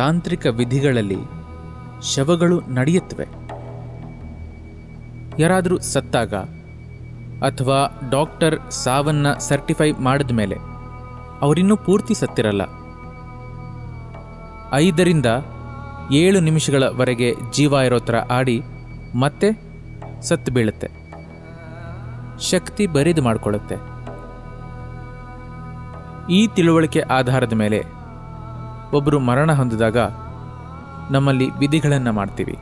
ತಾಂತ್ರಿಕ ವಿಧಿಗಳಲ್ಲಿ ಶವಗಳು ನಡೆಯುತ್ತವೆ ಯಾರಾದರೂ ಸತ್ತಾಗ ಅಥವಾ ಡಾಕ್ಟರ್ ಸಾವನ್ನ ಸರ್ಟಿಫೈ ಮಾಡಿದ ಮೇಲೆ ಅವರಿನ್ನೂ ಪೂರ್ತಿ ಸತ್ತಿರಲ್ಲ ಐದರಿಂದ ಏಳು ನಿಮಿಷಗಳವರೆಗೆ ಜೀವ ಇರೋ ಥರ ಆಡಿ ಮತ್ತೆ ಸತ್ತು ಬೀಳುತ್ತೆ ಶಕ್ತಿ ಬರಿದು ಮಾಡಿಕೊಳ್ಳುತ್ತೆ ಈ ತಿಳುವಳಿಕೆ ಆಧಾರದ ಮೇಲೆ ಒಬ್ಬರು ಮರಣ ಹೊಂದಿದಾಗ ನಮ್ಮಲ್ಲಿ ವಿಧಿಗಳನ್ನು ಮಾಡ್ತೀವಿ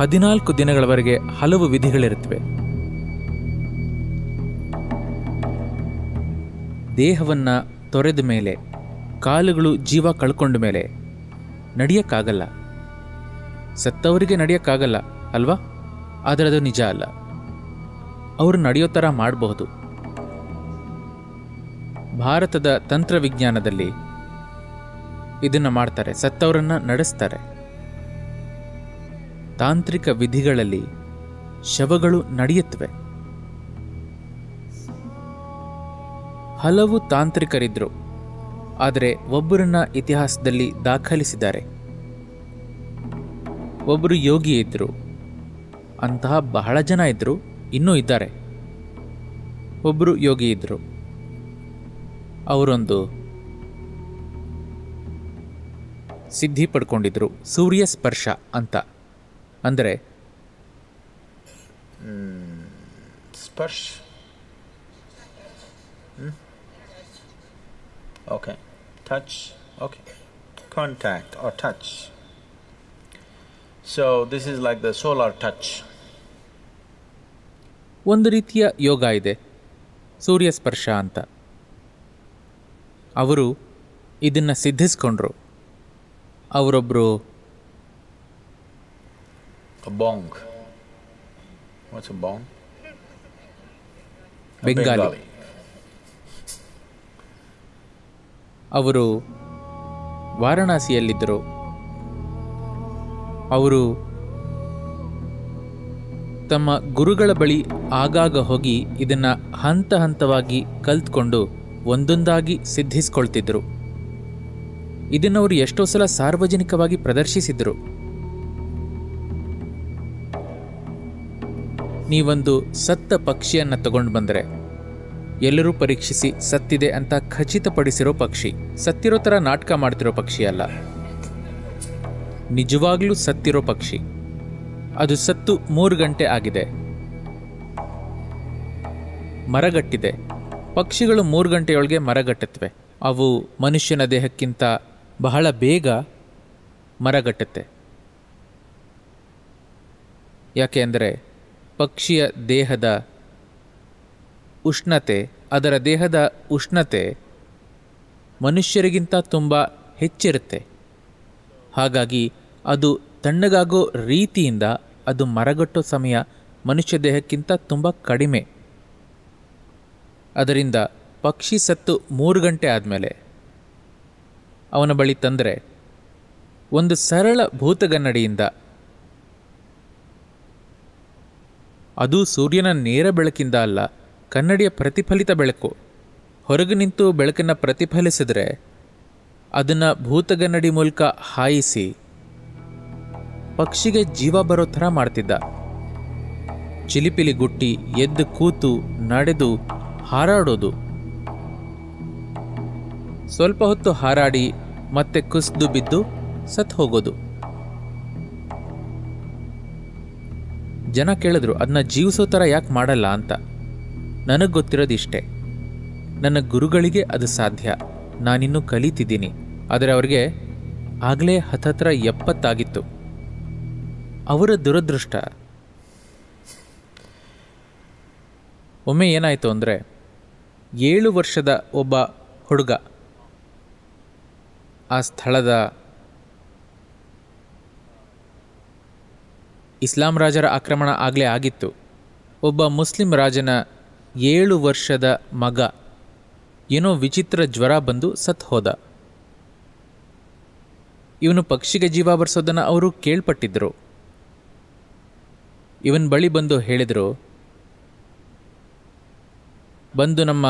ಹದಿನಾಲ್ಕು ದಿನಗಳವರೆಗೆ ಹಲವು ವಿಧಿಗಳಿರುತ್ತವೆ ದೇಹವನ್ನು ತೊರೆದ ಮೇಲೆ ಕಾಲುಗಳು ಜೀವ ಕಳ್ಕೊಂಡ ಮೇಲೆ ನಡೆಯಕ್ಕಾಗಲ್ಲ ಸತ್ತವರಿಗೆ ನಡೆಯಕ್ಕಾಗಲ್ಲ ಅಲ್ವಾ ಆದರೆ ಅದು ನಿಜ ಅಲ್ಲ ಅವರು ನಡೆಯೋ ಥರ ಮಾಡಬಹುದು ಭಾರತದ ತಂತ್ರವಿಜ್ಞಾನದಲ್ಲಿ ಇದನ್ನ ಮಾಡ್ತಾರೆ ಸತ್ತವರನ್ನ ನಡೆಸ್ತಾರೆ ತಾಂತ್ರಿಕ ವಿಧಿಗಳಲ್ಲಿ ಶವಗಳು ನಡೆಯುತ್ತವೆ ಹಲವು ತಾಂತ್ರಿಕರಿದ್ದರು ಆದರೆ ಒಬ್ಬರನ್ನ ಇತಿಹಾಸದಲ್ಲಿ ದಾಖಲಿಸಿದ್ದಾರೆ ಒಬ್ಬರು ಯೋಗಿ ಇದ್ರು ಅಂತಹ ಬಹಳ ಜನ ಇದ್ದರು ಇನ್ನೂ ಇದ್ದಾರೆ ಒಬ್ಬರು ಯೋಗಿ ಇದ್ರು ಅವರೊಂದು ಸಿದ್ಧಿ ಪಡ್ಕೊಂಡಿದ್ರು ಸೂರ್ಯ ಸ್ಪರ್ಶ ಅಂತ ಅಂದರೆ ಸ್ಪರ್ಶ okay touch okay contact or touch so this is like the solar touch ಒಂದು ರೀತಿಯ ಯೋಗ ಇದೆ ಸೂರ್ಯ ಸ್ಪರ್ಶ ಅಂತ ಅವರು ಇದನ್ನು ಸಿದ್ಧಿಸ್ಕೊಂಡ್ರು ಅವರೊಬ್ಬರು ಬೆಂಗಾಲಿ ಅವರು ವಾರಣಾಸಿಯಲ್ಲಿದ್ದರು ಅವರು ತಮ್ಮ ಗುರುಗಳ ಬಳಿ ಆಗಾಗ ಹೋಗಿ ಇದನ್ನು ಹಂತ ಹಂತವಾಗಿ ಕಲ್ತ್ಕೊಂಡು ಒಂದೊಂದಾಗಿ ಸಿದ್ಧಿಸ್ಕೊಳ್ತಿದ್ರು ಇದನ್ನು ಅವರು ಎಷ್ಟೋ ಸಲ ಸಾರ್ವಜನಿಕವಾಗಿ ಪ್ರದರ್ಶಿಸಿದರು ನೀವೊಂದು ಸತ್ತ ಪಕ್ಷಿಯನ್ನು ತಗೊಂಡು ಬಂದರೆ ಎಲ್ಲರೂ ಪರೀಕ್ಷಿಸಿ ಸತ್ತಿದೆ ಅಂತ ಖಚಿತಪಡಿಸಿರೋ ಪಕ್ಷಿ ಸತ್ತಿರೋ ಥರ ನಾಟಕ ಮಾಡ್ತಿರೋ ಪಕ್ಷಿ ಅಲ್ಲ ನಿಜವಾಗ್ಲೂ ಸತ್ತಿರೋ ಪಕ್ಷಿ ಅದು ಸತ್ತು ಮೂರು ಗಂಟೆ ಆಗಿದೆ ಮರಗಟ್ಟಿದೆ ಪಕ್ಷಿಗಳು ಮೂರು ಗಂಟೆಯೊಳಗೆ ಮರಗಟ್ಟತ್ವೆ ಅವು ಮನುಷ್ಯನ ದೇಹಕ್ಕಿಂತ ಬಹಳ ಬೇಗ ಮರಗಟ್ಟುತ್ತೆ ಯಾಕೆ ಅಂದರೆ ಪಕ್ಷಿಯ ದೇಹದ ಉಷ್ಣತೆ ಅದರ ದೇಹದ ಉಷ್ಣತೆ ಮನುಷ್ಯರಿಗಿಂತ ತುಂಬ ಹೆಚ್ಚಿರುತ್ತೆ ಹಾಗಾಗಿ ಅದು ತಣ್ಣಗಾಗೋ ರೀತಿಯಿಂದ ಅದು ಮರಗಟ್ಟೋ ಸಮಯ ಮನುಷ್ಯ ದೇಹಕ್ಕಿಂತ ತುಂಬ ಕಡಿಮೆ ಅದರಿಂದ ಪಕ್ಷಿ ಸತ್ತು ಮೂರು ಗಂಟೆ ಆದಮೇಲೆ ಅವನ ಬಳಿ ತಂದರೆ ಒಂದು ಸರಳ ಭೂತಗನ್ನಡಿಯಿಂದ ಅದು ಸೂರ್ಯನ ನೇರ ಬೆಳಕಿಂದ ಅಲ್ಲ ಕನ್ನಡಿಯ ಪ್ರತಿಫಲಿತ ಬೆಳಕು ಹೊರಗೆ ನಿಂತು ಬೆಳಕನ್ನು ಪ್ರತಿಫಲಿಸಿದರೆ ಅದನ್ನು ಭೂತಗನ್ನಡಿ ಮೂಲಕ ಹಾಯಿಸಿ ಪಕ್ಷಿಗೆ ಜೀವ ಬರೋ ಥರ ಮಾಡ್ತಿದ್ದ ಚಿಲಿಪಿಲಿ ಗುಟ್ಟಿ ಎದ್ದು ಕೂತು ನಡೆದು ಹಾರಾಡೋದು ಸ್ವಲ್ಪ ಹೊತ್ತು ಹಾರಾಡಿ ಮತ್ತೆ ಕುಸಿದು ಬಿದ್ದು ಸತ್ ಹೋಗೋದು ಜನ ಕೇಳಿದ್ರು ಅದನ್ನ ಜೀವಿಸೋ ಥರ ಯಾಕೆ ಮಾಡಲ್ಲ ಅಂತ ನನಗೆ ಗೊತ್ತಿರೋದು ಇಷ್ಟೆ ನನ್ನ ಗುರುಗಳಿಗೆ ಅದು ಸಾಧ್ಯ ನಾನಿನ್ನೂ ಕಲಿತಿದ್ದೀನಿ ಆದರೆ ಅವ್ರಿಗೆ ಆಗಲೇ ಹತ್ತತ್ರ ಎಪ್ಪತ್ತಾಗಿತ್ತು ಅವರ ದುರದೃಷ್ಟ ಒಮ್ಮೆ ಏನಾಯಿತು ಅಂದರೆ ಏಳು ವರ್ಷದ ಒಬ್ಬ ಹುಡುಗ ಆ ಸ್ಥಳದ ಇಸ್ಲಾಂ ರಾಜರ ಆಕ್ರಮಣ ಆಗಲೇ ಆಗಿತ್ತು ಒಬ್ಬ ಮುಸ್ಲಿಂ ರಾಜನ ಏಳು ವರ್ಷದ ಮಗ ಏನೋ ವಿಚಿತ್ರ ಜ್ವರ ಬಂದು ಸತ್ ಹೋದ ಇವನು ಪಕ್ಷಿಗೆ ಜೀವ ಬರ್ಸೋದನ್ನು ಅವರು ಕೇಳ್ಪಟ್ಟಿದ್ದರು ಇವನ್ ಬಳಿ ಬಂದು ಹೇಳಿದರು ಬಂದು ನಮ್ಮ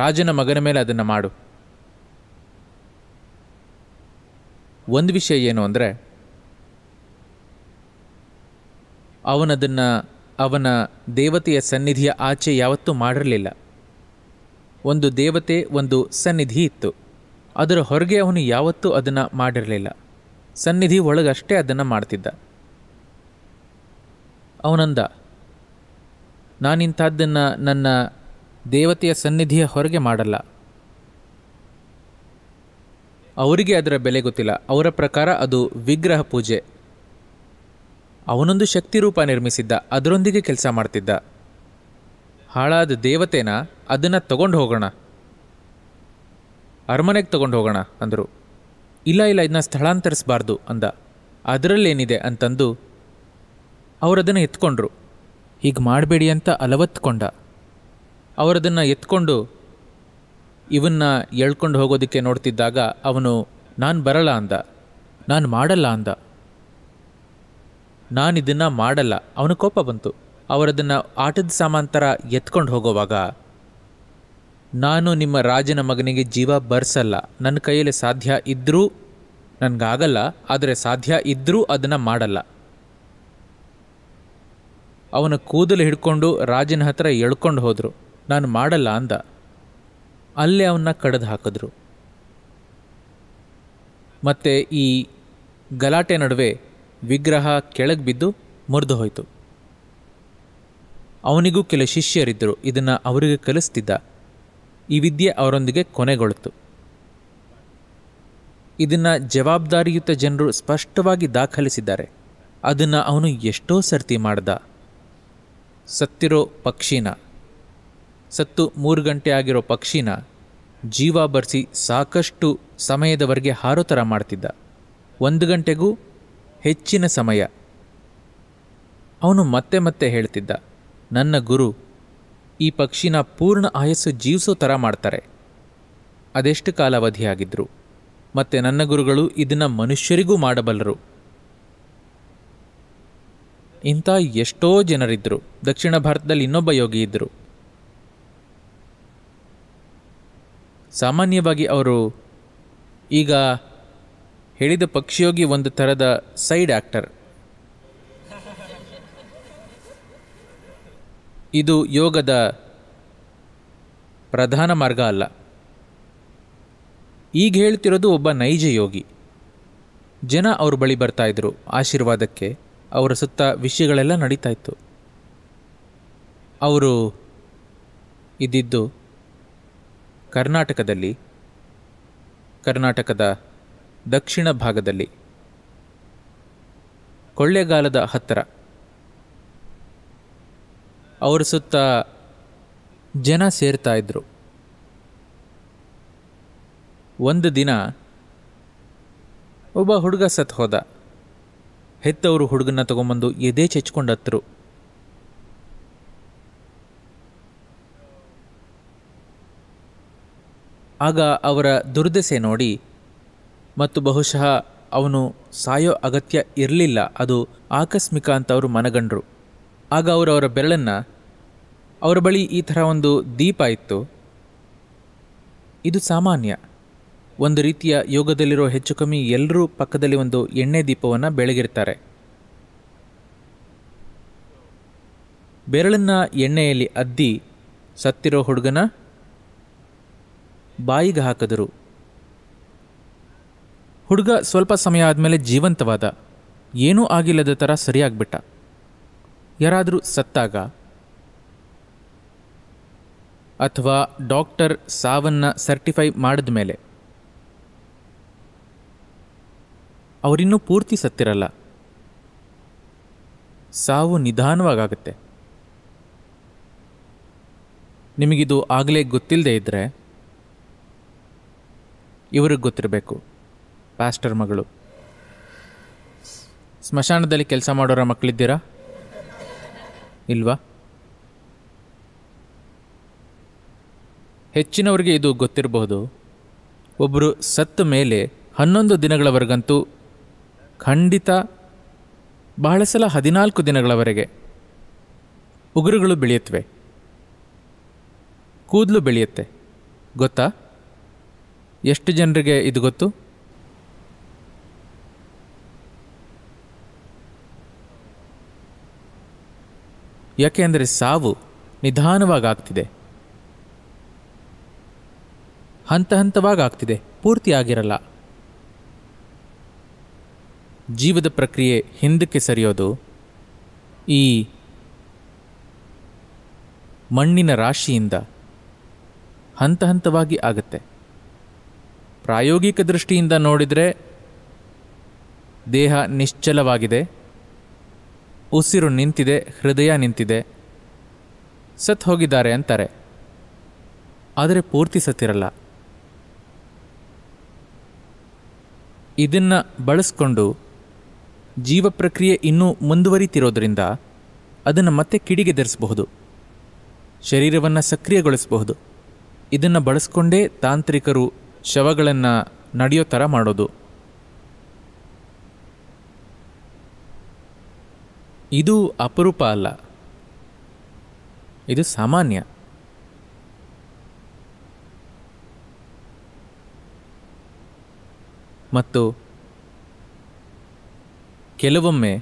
ರಾಜನ ಮಗನ ಮೇಲೆ ಅದನ್ನು ಮಾಡು ಒಂದು ವಿಷಯ ಏನು ಅಂದರೆ ಅವನದನ್ನು ಅವನ ದೇವತೆಯ ಸನ್ನಿಧಿಯ ಆಚೆ ಯಾವತ್ತೂ ಮಾಡಿರಲಿಲ್ಲ ಒಂದು ದೇವತೆ ಒಂದು ಸನ್ನಿಧಿ ಇತ್ತು ಅದರ ಹೊರಗೆ ಅವನು ಯಾವತ್ತೂ ಅದನ್ನು ಮಾಡಿರಲಿಲ್ಲ ಸನ್ನಿಧಿ ಒಳಗಷ್ಟೇ ಅದನ್ನು ಮಾಡ್ತಿದ್ದ ಅವನಂದ ನಾನಿಂಥದ್ದನ್ನು ನನ್ನ ದೇವತೆಯ ಸನ್ನಿಧಿಯ ಹೊರಗೆ ಮಾಡಲ್ಲ ಅವರಿಗೆ ಅದರ ಬೆಲೆ ಗೊತ್ತಿಲ್ಲ ಅವರ ಪ್ರಕಾರ ಅದು ವಿಗ್ರಹ ಪೂಜೆ ಅವನೊಂದು ಶಕ್ತಿ ರೂಪ ನಿರ್ಮಿಸಿದ್ದ ಅದರೊಂದಿಗೆ ಕೆಲಸ ಮಾಡ್ತಿದ್ದ ಹಾಳಾದ ದೇವತೆನ ಅದನ್ನು ತಗೊಂಡು ಹೋಗೋಣ ಅರಮನೆಗೆ ತಗೊಂಡು ಹೋಗೋಣ ಅಂದರು ಇಲ್ಲ ಇಲ್ಲ ಇದನ್ನ ಸ್ಥಳಾಂತರಿಸಬಾರ್ದು ಅಂದ ಅದರಲ್ಲೇನಿದೆ ಅಂತಂದು ಅವರದನ್ನು ಎತ್ಕೊಂಡ್ರು ಹೀಗೆ ಮಾಡಬೇಡಿ ಅಂತ ಅಲವತ್ಕೊಂಡ ಅವರದನ್ನು ಎತ್ಕೊಂಡು ಇವನ್ನ ಎಳ್ಕೊಂಡು ಹೋಗೋದಕ್ಕೆ ನೋಡ್ತಿದ್ದಾಗ ಅವನು ನಾನು ಬರಲ್ಲ ಅಂದ ನಾನು ಮಾಡಲ್ಲ ಅಂದ ನಾನು ಇದನ್ನು ಮಾಡಲ್ಲ ಅವನ ಕೋಪ ಬಂತು ಅವರದನ್ನು ಆಟದ ಥರ ಎತ್ಕೊಂಡು ಹೋಗೋವಾಗ ನಾನು ನಿಮ್ಮ ರಾಜನ ಮಗನಿಗೆ ಜೀವ ಬರ್ಸಲ್ಲ ನನ್ನ ಕೈಯಲ್ಲಿ ಸಾಧ್ಯ ಇದ್ದರೂ ನನಗಾಗಲ್ಲ ಆದರೆ ಸಾಧ್ಯ ಇದ್ದರೂ ಅದನ್ನು ಮಾಡಲ್ಲ ಅವನ ಕೂದಲು ಹಿಡ್ಕೊಂಡು ರಾಜನ ಹತ್ರ ಎಳ್ಕೊಂಡು ಹೋದರು ನಾನು ಮಾಡಲ್ಲ ಅಂದ ಅಲ್ಲೇ ಅವನ್ನ ಕಡ್ದು ಹಾಕಿದ್ರು ಮತ್ತು ಈ ಗಲಾಟೆ ನಡುವೆ ವಿಗ್ರಹ ಕೆಳಗೆ ಬಿದ್ದು ಮುರಿದು ಹೋಯಿತು ಅವನಿಗೂ ಕೆಲ ಶಿಷ್ಯರಿದ್ದರು ಇದನ್ನು ಅವರಿಗೆ ಕಲಿಸ್ತಿದ್ದ ಈ ವಿದ್ಯೆ ಅವರೊಂದಿಗೆ ಕೊನೆಗೊಳ್ತು ಇದನ್ನು ಜವಾಬ್ದಾರಿಯುತ ಜನರು ಸ್ಪಷ್ಟವಾಗಿ ದಾಖಲಿಸಿದ್ದಾರೆ ಅದನ್ನು ಅವನು ಎಷ್ಟೋ ಸರ್ತಿ ಮಾಡ್ದ ಸತ್ತಿರೋ ಪಕ್ಷಿನ ಸತ್ತು ಮೂರು ಗಂಟೆ ಆಗಿರೋ ಪಕ್ಷಿನ ಜೀವ ಬರೆಸಿ ಸಾಕಷ್ಟು ಸಮಯದವರೆಗೆ ಹಾರೋ ಥರ ಮಾಡ್ತಿದ್ದ ಒಂದು ಗಂಟೆಗೂ ಹೆಚ್ಚಿನ ಸಮಯ ಅವನು ಮತ್ತೆ ಮತ್ತೆ ಹೇಳ್ತಿದ್ದ ನನ್ನ ಗುರು ಈ ಪಕ್ಷಿನ ಪೂರ್ಣ ಆಯಸ್ಸು ಜೀವಿಸೋ ಥರ ಮಾಡ್ತಾರೆ ಅದೆಷ್ಟು ಕಾಲಾವಧಿಯಾಗಿದ್ದರು ಮತ್ತು ನನ್ನ ಗುರುಗಳು ಇದನ್ನು ಮನುಷ್ಯರಿಗೂ ಮಾಡಬಲ್ಲರು ಇಂಥ ಎಷ್ಟೋ ಜನರಿದ್ದರು ದಕ್ಷಿಣ ಭಾರತದಲ್ಲಿ ಇನ್ನೊಬ್ಬ ಯೋಗಿ ಇದ್ದರು ಸಾಮಾನ್ಯವಾಗಿ ಅವರು ಈಗ ಹೇಳಿದ ಪಕ್ಷಿಯೋಗಿ ಒಂದು ಥರದ ಸೈಡ್ ಆ್ಯಕ್ಟರ್ ಇದು ಯೋಗದ ಪ್ರಧಾನ ಮಾರ್ಗ ಅಲ್ಲ ಈಗ ಹೇಳ್ತಿರೋದು ಒಬ್ಬ ನೈಜ ಯೋಗಿ ಜನ ಅವರು ಬಳಿ ಬರ್ತಾಯಿದ್ರು ಆಶೀರ್ವಾದಕ್ಕೆ ಅವರ ಸುತ್ತ ವಿಷಯಗಳೆಲ್ಲ ನಡೀತಾ ಇತ್ತು ಅವರು ಇದ್ದಿದ್ದು ಕರ್ನಾಟಕದಲ್ಲಿ ಕರ್ನಾಟಕದ ದಕ್ಷಿಣ ಭಾಗದಲ್ಲಿ ಕೊಳ್ಳೆಗಾಲದ ಹತ್ತಿರ ಅವರ ಸುತ್ತ ಜನ ಸೇರ್ತಾ ಇದ್ರು ಒಂದು ದಿನ ಒಬ್ಬ ಹುಡುಗ ಸತ್ ಹೋದ ಹೆತ್ತವರು ಹುಡುಗನ ತಗೊಂಬಂದು ಎದೆ ಚೆಚ್ಕೊಂಡು ಆಗ ಅವರ ದುರ್ದೆಸೆ ನೋಡಿ ಮತ್ತು ಬಹುಶಃ ಅವನು ಸಾಯೋ ಅಗತ್ಯ ಇರಲಿಲ್ಲ ಅದು ಆಕಸ್ಮಿಕ ಅಂತ ಅವರು ಮನಗಂಡರು ಆಗ ಅವರು ಅವರ ಬೆರಳನ್ನು ಅವರ ಬಳಿ ಈ ಥರ ಒಂದು ದೀಪ ಇತ್ತು ಇದು ಸಾಮಾನ್ಯ ಒಂದು ರೀತಿಯ ಯೋಗದಲ್ಲಿರೋ ಹೆಚ್ಚು ಕಮ್ಮಿ ಎಲ್ಲರೂ ಪಕ್ಕದಲ್ಲಿ ಒಂದು ಎಣ್ಣೆ ದೀಪವನ್ನು ಬೆಳಗಿರ್ತಾರೆ ಬೆರಳನ್ನು ಎಣ್ಣೆಯಲ್ಲಿ ಅದ್ದಿ ಸತ್ತಿರೋ ಹುಡುಗನ ಬಾಯಿಗೆ ಹಾಕಿದರು ಹುಡುಗ ಸ್ವಲ್ಪ ಸಮಯ ಆದಮೇಲೆ ಜೀವಂತವಾದ ಏನೂ ಆಗಿಲ್ಲದ ಥರ ಸರಿಯಾಗ್ಬಿಟ್ಟ ಯಾರಾದರೂ ಸತ್ತಾಗ ಅಥವಾ ಡಾಕ್ಟರ್ ಸಾವನ್ನು ಸರ್ಟಿಫೈ ಮಾಡಿದ ಮೇಲೆ ಅವರಿನ್ನೂ ಪೂರ್ತಿ ಸತ್ತಿರಲ್ಲ ಸಾವು ನಿಧಾನವಾಗುತ್ತೆ ನಿಮಗಿದು ಆಗಲೇ ಗೊತ್ತಿಲ್ಲದೆ ಇದ್ದರೆ ಇವ್ರಿಗೆ ಗೊತ್ತಿರಬೇಕು ಪ್ಯಾಸ್ಟರ್ ಮಗಳು ಸ್ಮಶಾನದಲ್ಲಿ ಕೆಲಸ ಮಾಡೋರ ಮಕ್ಕಳಿದ್ದೀರಾ ಇಲ್ವಾ ಹೆಚ್ಚಿನವರಿಗೆ ಇದು ಗೊತ್ತಿರಬಹುದು ಒಬ್ಬರು ಸತ್ತ ಮೇಲೆ ಹನ್ನೊಂದು ದಿನಗಳವರೆಗಂತೂ ಖಂಡಿತ ಬಹಳ ಸಲ ಹದಿನಾಲ್ಕು ದಿನಗಳವರೆಗೆ ಉಗುರುಗಳು ಬೆಳೆಯುತ್ತವೆ ಕೂದಲು ಬೆಳೆಯುತ್ತೆ ಗೊತ್ತಾ ಎಷ್ಟು ಜನರಿಗೆ ಇದು ಗೊತ್ತು ಯಾಕೆ ಅಂದರೆ ಸಾವು ನಿಧಾನವಾಗಿ ಆಗ್ತಿದೆ ಹಂತ ಹಂತವಾಗಿ ಆಗ್ತಿದೆ ಪೂರ್ತಿ ಆಗಿರಲ್ಲ ಜೀವದ ಪ್ರಕ್ರಿಯೆ ಹಿಂದಕ್ಕೆ ಸರಿಯೋದು ಈ ಮಣ್ಣಿನ ರಾಶಿಯಿಂದ ಹಂತ ಹಂತವಾಗಿ ಆಗುತ್ತೆ ಪ್ರಾಯೋಗಿಕ ದೃಷ್ಟಿಯಿಂದ ನೋಡಿದರೆ ದೇಹ ನಿಶ್ಚಲವಾಗಿದೆ ಉಸಿರು ನಿಂತಿದೆ ಹೃದಯ ನಿಂತಿದೆ ಸತ್ ಹೋಗಿದ್ದಾರೆ ಅಂತಾರೆ ಆದರೆ ಪೂರ್ತಿ ಸತ್ತಿರಲ್ಲ ಇದನ್ನು ಬಳಸ್ಕೊಂಡು ಜೀವ ಪ್ರಕ್ರಿಯೆ ಇನ್ನೂ ಮುಂದುವರಿತಿರೋದ್ರಿಂದ ಅದನ್ನು ಮತ್ತೆ ಕಿಡಿಗೆ ಧರಿಸಬಹುದು ಶರೀರವನ್ನು ಸಕ್ರಿಯಗೊಳಿಸಬಹುದು ಇದನ್ನು ಬಳಸ್ಕೊಂಡೇ ತಾಂತ್ರಿಕರು ಶವಗಳನ್ನು ನಡೆಯೋ ಥರ ಮಾಡೋದು ಇದು ಅಪರೂಪ ಅಲ್ಲ ಇದು ಸಾಮಾನ್ಯ ಮತ್ತು ಕೆಲವೊಮ್ಮೆ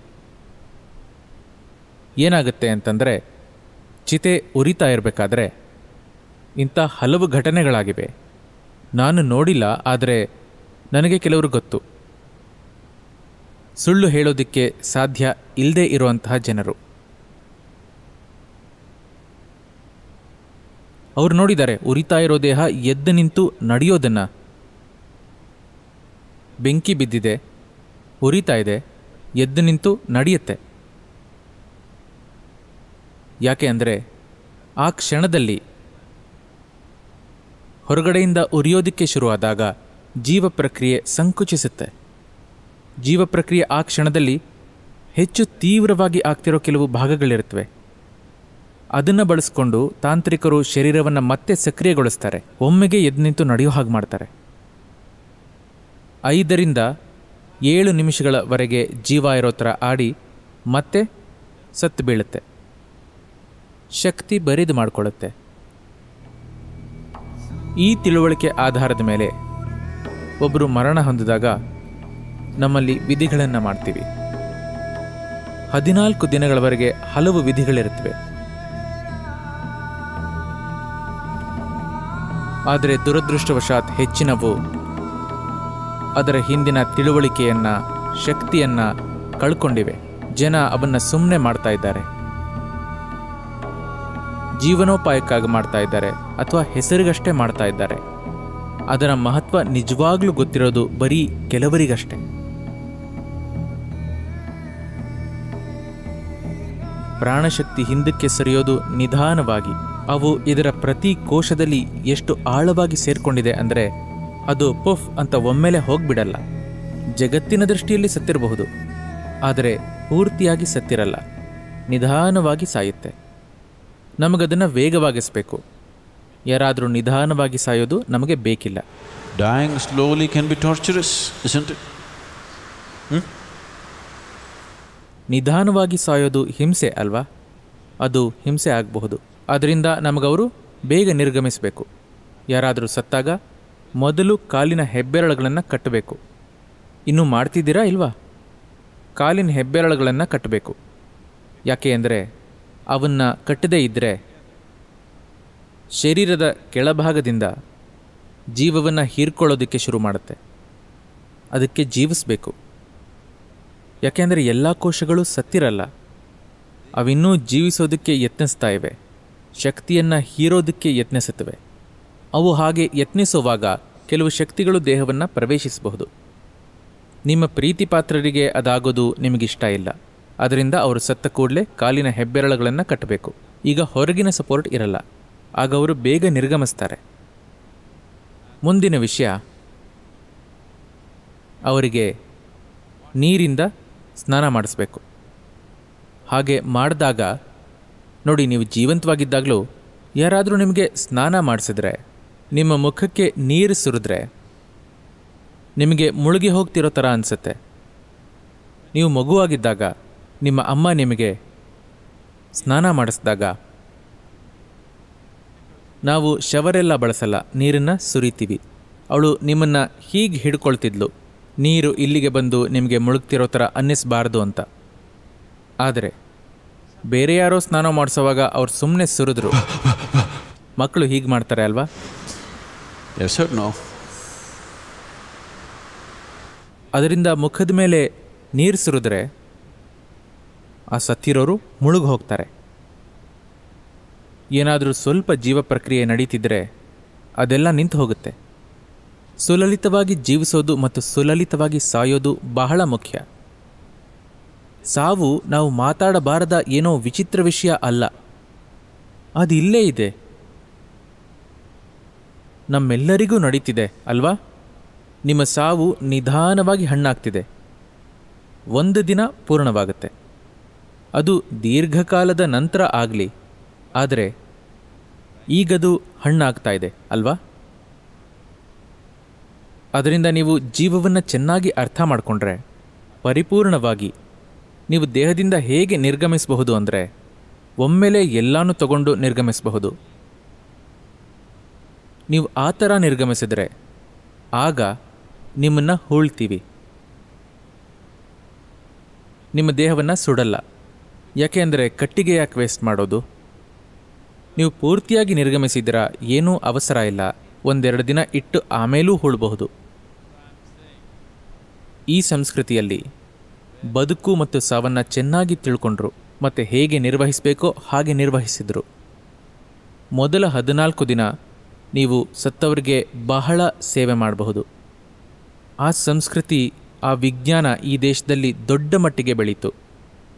ಏನಾಗುತ್ತೆ ಅಂತಂದರೆ ಚಿತೆ ಉರಿತಾ ಇರಬೇಕಾದ್ರೆ ಇಂಥ ಹಲವು ಘಟನೆಗಳಾಗಿವೆ ನಾನು ನೋಡಿಲ್ಲ ಆದರೆ ನನಗೆ ಕೆಲವರು ಗೊತ್ತು ಸುಳ್ಳು ಹೇಳೋದಕ್ಕೆ ಸಾಧ್ಯ ಇಲ್ಲದೆ ಇರುವಂತಹ ಜನರು ಅವ್ರು ನೋಡಿದ್ದಾರೆ ಉರಿತಾ ಇರೋ ದೇಹ ಎದ್ದು ನಿಂತು ನಡೆಯೋದನ್ನು ಬೆಂಕಿ ಬಿದ್ದಿದೆ ಉರಿತಾ ಇದೆ ಎದ್ದು ನಿಂತು ನಡೆಯುತ್ತೆ ಯಾಕೆ ಅಂದರೆ ಆ ಕ್ಷಣದಲ್ಲಿ ಹೊರಗಡೆಯಿಂದ ಉರಿಯೋದಿಕ್ಕೆ ಶುರುವಾದಾಗ ಜೀವ ಪ್ರಕ್ರಿಯೆ ಸಂಕುಚಿಸುತ್ತೆ ಜೀವ ಪ್ರಕ್ರಿಯೆ ಆ ಕ್ಷಣದಲ್ಲಿ ಹೆಚ್ಚು ತೀವ್ರವಾಗಿ ಆಗ್ತಿರೋ ಕೆಲವು ಭಾಗಗಳಿರುತ್ತವೆ ಅದನ್ನು ಬಳಸ್ಕೊಂಡು ತಾಂತ್ರಿಕರು ಶರೀರವನ್ನು ಮತ್ತೆ ಸಕ್ರಿಯಗೊಳಿಸ್ತಾರೆ ಒಮ್ಮೆಗೆ ಎದ್ದು ನಿಂತು ನಡೆಯೋ ಹಾಗೆ ಮಾಡ್ತಾರೆ ಐದರಿಂದ ಏಳು ನಿಮಿಷಗಳವರೆಗೆ ಜೀವ ಇರೋ ಥರ ಆಡಿ ಮತ್ತೆ ಸತ್ತು ಬೀಳುತ್ತೆ ಶಕ್ತಿ ಬರಿದು ಮಾಡಿಕೊಳ್ಳುತ್ತೆ ಈ ತಿಳುವಳಿಕೆ ಆಧಾರದ ಮೇಲೆ ಒಬ್ಬರು ಮರಣ ಹೊಂದಿದಾಗ ನಮ್ಮಲ್ಲಿ ವಿಧಿಗಳನ್ನು ಮಾಡ್ತೀವಿ ಹದಿನಾಲ್ಕು ದಿನಗಳವರೆಗೆ ಹಲವು ವಿಧಿಗಳಿರುತ್ತವೆ ಆದರೆ ದುರದೃಷ್ಟವಶಾತ್ ಹೆಚ್ಚಿನವು ಅದರ ಹಿಂದಿನ ತಿಳುವಳಿಕೆಯನ್ನು ಶಕ್ತಿಯನ್ನು ಕಳ್ಕೊಂಡಿವೆ ಜನ ಅವನ್ನು ಸುಮ್ಮನೆ ಮಾಡ್ತಾ ಇದ್ದಾರೆ ಜೀವನೋಪಾಯಕ್ಕಾಗಿ ಮಾಡ್ತಾ ಇದ್ದಾರೆ ಅಥವಾ ಹೆಸರಿಗಷ್ಟೇ ಮಾಡ್ತಾ ಇದ್ದಾರೆ ಅದರ ಮಹತ್ವ ನಿಜವಾಗ್ಲೂ ಗೊತ್ತಿರೋದು ಬರೀ ಕೆಲವರಿಗಷ್ಟೇ ಪ್ರಾಣಶಕ್ತಿ ಹಿಂದಕ್ಕೆ ಸರಿಯೋದು ನಿಧಾನವಾಗಿ ಅವು ಇದರ ಪ್ರತಿ ಕೋಶದಲ್ಲಿ ಎಷ್ಟು ಆಳವಾಗಿ ಸೇರ್ಕೊಂಡಿದೆ ಅಂದರೆ ಅದು ಪುಫ್ ಅಂತ ಒಮ್ಮೆಲೆ ಹೋಗ್ಬಿಡಲ್ಲ ಜಗತ್ತಿನ ದೃಷ್ಟಿಯಲ್ಲಿ ಸತ್ತಿರಬಹುದು ಆದರೆ ಪೂರ್ತಿಯಾಗಿ ಸತ್ತಿರಲ್ಲ ನಿಧಾನವಾಗಿ ಸಾಯುತ್ತೆ ನಮಗದನ್ನು ವೇಗವಾಗಿಸಬೇಕು ಯಾರಾದರೂ ನಿಧಾನವಾಗಿ ಸಾಯೋದು ನಮಗೆ ಬೇಕಿಲ್ಲ dying slowly can be torturous ನಿಧಾನವಾಗಿ ಸಾಯೋದು ಹಿಂಸೆ ಅಲ್ವಾ ಅದು ಹಿಂಸೆ ಆಗಬಹುದು ಅದರಿಂದ ನಮಗವರು ಬೇಗ ನಿರ್ಗಮಿಸಬೇಕು ಯಾರಾದರೂ ಸತ್ತಾಗ ಮೊದಲು ಕಾಲಿನ ಹೆಬ್ಬೆರಳುಗಳನ್ನು ಕಟ್ಟಬೇಕು ಇನ್ನೂ ಮಾಡ್ತಿದ್ದೀರಾ ಇಲ್ವಾ ಕಾಲಿನ ಹೆಬ್ಬೆರಳುಗಳನ್ನು ಕಟ್ಟಬೇಕು ಯಾಕೆ ಅಂದರೆ ಅವನ್ನು ಕಟ್ಟದೇ ಇದ್ದರೆ ಶರೀರದ ಕೆಳಭಾಗದಿಂದ ಜೀವವನ್ನು ಹೀರ್ಕೊಳ್ಳೋದಕ್ಕೆ ಶುರು ಮಾಡುತ್ತೆ ಅದಕ್ಕೆ ಜೀವಿಸಬೇಕು ಯಾಕೆಂದರೆ ಎಲ್ಲ ಕೋಶಗಳು ಸತ್ತಿರಲ್ಲ ಅವಿನ್ನೂ ಜೀವಿಸೋದಕ್ಕೆ ಯತ್ನಿಸ್ತಾ ಇವೆ ಶಕ್ತಿಯನ್ನು ಹೀರೋದಕ್ಕೆ ಯತ್ನಿಸುತ್ತವೆ ಅವು ಹಾಗೆ ಯತ್ನಿಸುವಾಗ ಕೆಲವು ಶಕ್ತಿಗಳು ದೇಹವನ್ನು ಪ್ರವೇಶಿಸಬಹುದು ನಿಮ್ಮ ಪ್ರೀತಿ ಪಾತ್ರರಿಗೆ ಅದಾಗೋದು ನಿಮಗಿಷ್ಟ ಇಲ್ಲ ಅದರಿಂದ ಅವರು ಸತ್ತ ಕೂಡಲೇ ಕಾಲಿನ ಹೆಬ್ಬೆರಳುಗಳನ್ನು ಕಟ್ಟಬೇಕು ಈಗ ಹೊರಗಿನ ಸಪೋರ್ಟ್ ಇರಲ್ಲ ಆಗ ಅವರು ಬೇಗ ನಿರ್ಗಮಿಸ್ತಾರೆ ಮುಂದಿನ ವಿಷಯ ಅವರಿಗೆ ನೀರಿಂದ ಸ್ನಾನ ಮಾಡಿಸ್ಬೇಕು ಹಾಗೆ ಮಾಡಿದಾಗ ನೋಡಿ ನೀವು ಜೀವಂತವಾಗಿದ್ದಾಗಲೂ ಯಾರಾದರೂ ನಿಮಗೆ ಸ್ನಾನ ಮಾಡಿಸಿದ್ರೆ ನಿಮ್ಮ ಮುಖಕ್ಕೆ ನೀರು ಸುರಿದ್ರೆ ನಿಮಗೆ ಮುಳುಗಿ ಹೋಗ್ತಿರೋ ಥರ ಅನಿಸುತ್ತೆ ನೀವು ಮಗುವಾಗಿದ್ದಾಗ ನಿಮ್ಮ ಅಮ್ಮ ನಿಮಗೆ ಸ್ನಾನ ಮಾಡಿಸಿದಾಗ ನಾವು ಶವರೆಲ್ಲ ಬಳಸಲ್ಲ ನೀರನ್ನು ಸುರಿತೀವಿ ಅವಳು ನಿಮ್ಮನ್ನು ಹೀಗೆ ಹಿಡ್ಕೊಳ್ತಿದ್ಲು ನೀರು ಇಲ್ಲಿಗೆ ಬಂದು ನಿಮಗೆ ಮುಳುಗ್ತಿರೋ ಥರ ಅನ್ನಿಸ್ಬಾರ್ದು ಅಂತ ಆದರೆ ಬೇರೆ ಯಾರೋ ಸ್ನಾನ ಮಾಡಿಸೋವಾಗ ಅವ್ರು ಸುಮ್ಮನೆ ಸುರಿದ್ರು ಮಕ್ಕಳು ಹೀಗೆ ಮಾಡ್ತಾರೆ ಅಲ್ವಾ ನೋ ಅದರಿಂದ ಮುಖದ ಮೇಲೆ ನೀರು ಸುರಿದ್ರೆ ಆ ಸತ್ತಿರೋರು ಮುಳುಗು ಹೋಗ್ತಾರೆ ಏನಾದರೂ ಸ್ವಲ್ಪ ಜೀವ ಪ್ರಕ್ರಿಯೆ ನಡೀತಿದ್ರೆ ಅದೆಲ್ಲ ನಿಂತು ಹೋಗುತ್ತೆ ಸುಲಲಿತವಾಗಿ ಜೀವಿಸೋದು ಮತ್ತು ಸುಲಲಿತವಾಗಿ ಸಾಯೋದು ಬಹಳ ಮುಖ್ಯ ಸಾವು ನಾವು ಮಾತಾಡಬಾರದ ಏನೋ ವಿಚಿತ್ರ ವಿಷಯ ಅಲ್ಲ ಅದು ಇಲ್ಲೇ ಇದೆ ನಮ್ಮೆಲ್ಲರಿಗೂ ನಡೀತಿದೆ ಅಲ್ವಾ ನಿಮ್ಮ ಸಾವು ನಿಧಾನವಾಗಿ ಹಣ್ಣಾಗ್ತಿದೆ ಒಂದು ದಿನ ಪೂರ್ಣವಾಗುತ್ತೆ ಅದು ದೀರ್ಘಕಾಲದ ನಂತರ ಆಗಲಿ ಆದರೆ ಈಗದು ಹಣ್ಣಾಗ್ತಾ ಇದೆ ಅಲ್ವಾ ಅದರಿಂದ ನೀವು ಜೀವವನ್ನು ಚೆನ್ನಾಗಿ ಅರ್ಥ ಮಾಡಿಕೊಂಡ್ರೆ ಪರಿಪೂರ್ಣವಾಗಿ ನೀವು ದೇಹದಿಂದ ಹೇಗೆ ನಿರ್ಗಮಿಸಬಹುದು ಅಂದರೆ ಒಮ್ಮೆಲೆ ಎಲ್ಲಾನು ತಗೊಂಡು ನಿರ್ಗಮಿಸಬಹುದು ನೀವು ಆ ಥರ ನಿರ್ಗಮಿಸಿದರೆ ಆಗ ನಿಮ್ಮನ್ನು ಹೂಳ್ತೀವಿ ನಿಮ್ಮ ದೇಹವನ್ನು ಸುಡಲ್ಲ ಅಂದರೆ ಕಟ್ಟಿಗೆ ಯಾಕೆ ವೇಸ್ಟ್ ಮಾಡೋದು ನೀವು ಪೂರ್ತಿಯಾಗಿ ನಿರ್ಗಮಿಸಿದ್ರ ಏನೂ ಅವಸರ ಇಲ್ಲ ಒಂದೆರಡು ದಿನ ಇಟ್ಟು ಆಮೇಲೂ ಹೂಳಬಹುದು ಈ ಸಂಸ್ಕೃತಿಯಲ್ಲಿ ಬದುಕು ಮತ್ತು ಸಾವನ್ನ ಚೆನ್ನಾಗಿ ತಿಳ್ಕೊಂಡ್ರು ಮತ್ತು ಹೇಗೆ ನಿರ್ವಹಿಸಬೇಕೋ ಹಾಗೆ ನಿರ್ವಹಿಸಿದರು ಮೊದಲ ಹದಿನಾಲ್ಕು ದಿನ ನೀವು ಸತ್ತವರಿಗೆ ಬಹಳ ಸೇವೆ ಮಾಡಬಹುದು ಆ ಸಂಸ್ಕೃತಿ ಆ ವಿಜ್ಞಾನ ಈ ದೇಶದಲ್ಲಿ ದೊಡ್ಡ ಮಟ್ಟಿಗೆ ಬೆಳೀತು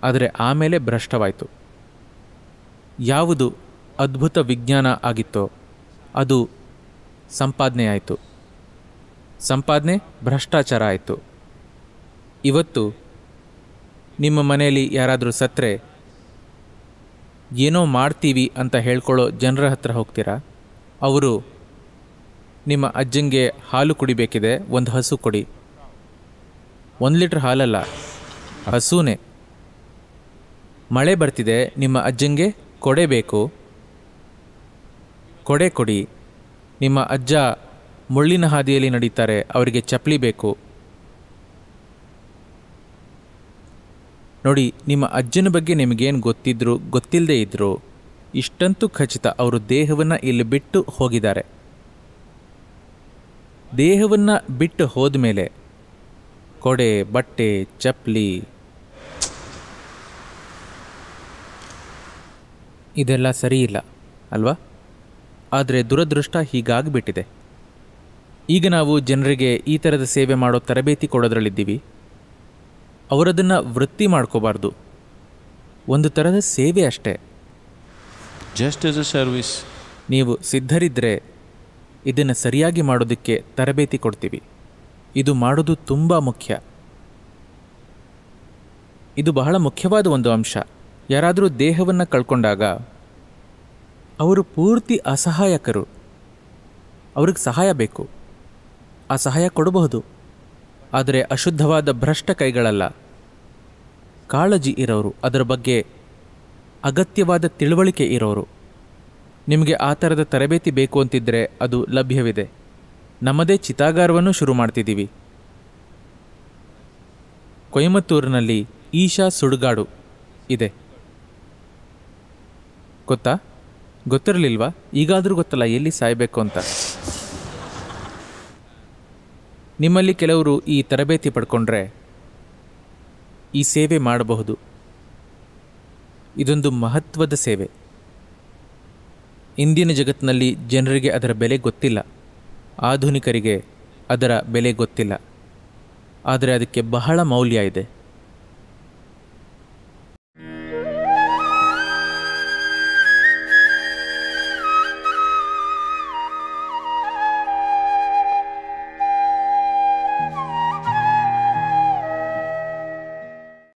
ಆದರೆ ಆಮೇಲೆ ಭ್ರಷ್ಟವಾಯಿತು ಯಾವುದು ಅದ್ಭುತ ವಿಜ್ಞಾನ ಆಗಿತ್ತೋ ಅದು ಸಂಪಾದನೆ ಆಯಿತು ಸಂಪಾದನೆ ಭ್ರಷ್ಟಾಚಾರ ಆಯಿತು ಇವತ್ತು ನಿಮ್ಮ ಮನೆಯಲ್ಲಿ ಯಾರಾದರೂ ಸತ್ರೆ ಏನೋ ಮಾಡ್ತೀವಿ ಅಂತ ಹೇಳ್ಕೊಳ್ಳೋ ಜನರ ಹತ್ರ ಹೋಗ್ತೀರಾ ಅವರು ನಿಮ್ಮ ಅಜ್ಜಂಗೆ ಹಾಲು ಕುಡಿಬೇಕಿದೆ ಒಂದು ಹಸು ಕೊಡಿ ಒಂದು ಲೀಟ್ರ್ ಹಾಲಲ್ಲ ಹಸುನೇ ಮಳೆ ಬರ್ತಿದೆ ನಿಮ್ಮ ಅಜ್ಜಂಗೆ ಕೊಡೆ ಬೇಕು ಕೊಡೆ ಕೊಡಿ ನಿಮ್ಮ ಅಜ್ಜ ಮುಳ್ಳಿನ ಹಾದಿಯಲ್ಲಿ ನಡೀತಾರೆ ಅವರಿಗೆ ಚಪ್ಪಲಿ ಬೇಕು ನೋಡಿ ನಿಮ್ಮ ಅಜ್ಜನ ಬಗ್ಗೆ ನಿಮಗೇನು ಗೊತ್ತಿದ್ರು ಗೊತ್ತಿಲ್ಲದೆ ಇದ್ದರು ಇಷ್ಟಂತೂ ಖಚಿತ ಅವರು ದೇಹವನ್ನು ಇಲ್ಲಿ ಬಿಟ್ಟು ಹೋಗಿದ್ದಾರೆ ದೇಹವನ್ನು ಬಿಟ್ಟು ಹೋದ ಮೇಲೆ ಕೊಡೆ ಬಟ್ಟೆ ಚಪ್ಪಲಿ ಇದೆಲ್ಲ ಸರಿಯಿಲ್ಲ ಅಲ್ವಾ ಆದರೆ ದುರದೃಷ್ಟ ಹೀಗಾಗಿಬಿಟ್ಟಿದೆ ಈಗ ನಾವು ಜನರಿಗೆ ಈ ಥರದ ಸೇವೆ ಮಾಡೋ ತರಬೇತಿ ಕೊಡೋದ್ರಲ್ಲಿದ್ದೀವಿ ಅವರದನ್ನು ವೃತ್ತಿ ಮಾಡ್ಕೋಬಾರ್ದು ಒಂದು ಥರದ ಸೇವೆ ಅಷ್ಟೇ ಜಸ್ಟ್ ಎಸ್ ಅ ಸರ್ವಿಸ್ ನೀವು ಸಿದ್ಧರಿದ್ದರೆ ಇದನ್ನು ಸರಿಯಾಗಿ ಮಾಡೋದಕ್ಕೆ ತರಬೇತಿ ಕೊಡ್ತೀವಿ ಇದು ಮಾಡೋದು ತುಂಬ ಮುಖ್ಯ ಇದು ಬಹಳ ಮುಖ್ಯವಾದ ಒಂದು ಅಂಶ ಯಾರಾದರೂ ದೇಹವನ್ನು ಕಳ್ಕೊಂಡಾಗ ಅವರು ಪೂರ್ತಿ ಅಸಹಾಯಕರು ಅವ್ರಿಗೆ ಸಹಾಯ ಬೇಕು ಆ ಸಹಾಯ ಕೊಡಬಹುದು ಆದರೆ ಅಶುದ್ಧವಾದ ಭ್ರಷ್ಟ ಕೈಗಳಲ್ಲ ಕಾಳಜಿ ಇರೋರು ಅದರ ಬಗ್ಗೆ ಅಗತ್ಯವಾದ ತಿಳುವಳಿಕೆ ಇರೋರು ನಿಮಗೆ ಆ ಥರದ ತರಬೇತಿ ಬೇಕು ಅಂತಿದ್ದರೆ ಅದು ಲಭ್ಯವಿದೆ ನಮ್ಮದೇ ಚಿತಾಗಾರವನ್ನು ಶುರು ಮಾಡ್ತಿದ್ದೀವಿ ಕೊಯಮತ್ತೂರಿನಲ್ಲಿ ಈಶಾ ಸುಡುಗಾಡು ಇದೆ ಗೊತ್ತಾ ಗೊತ್ತಿರಲಿಲ್ವಾ ಈಗಾದರೂ ಗೊತ್ತಲ್ಲ ಎಲ್ಲಿ ಸಾಯಬೇಕು ಅಂತ ನಿಮ್ಮಲ್ಲಿ ಕೆಲವರು ಈ ತರಬೇತಿ ಪಡ್ಕೊಂಡ್ರೆ ಈ ಸೇವೆ ಮಾಡಬಹುದು ಇದೊಂದು ಮಹತ್ವದ ಸೇವೆ ಇಂದಿನ ಜಗತ್ತಿನಲ್ಲಿ ಜನರಿಗೆ ಅದರ ಬೆಲೆ ಗೊತ್ತಿಲ್ಲ ಆಧುನಿಕರಿಗೆ ಅದರ ಬೆಲೆ ಗೊತ್ತಿಲ್ಲ ಆದರೆ ಅದಕ್ಕೆ ಬಹಳ ಮೌಲ್ಯ ಇದೆ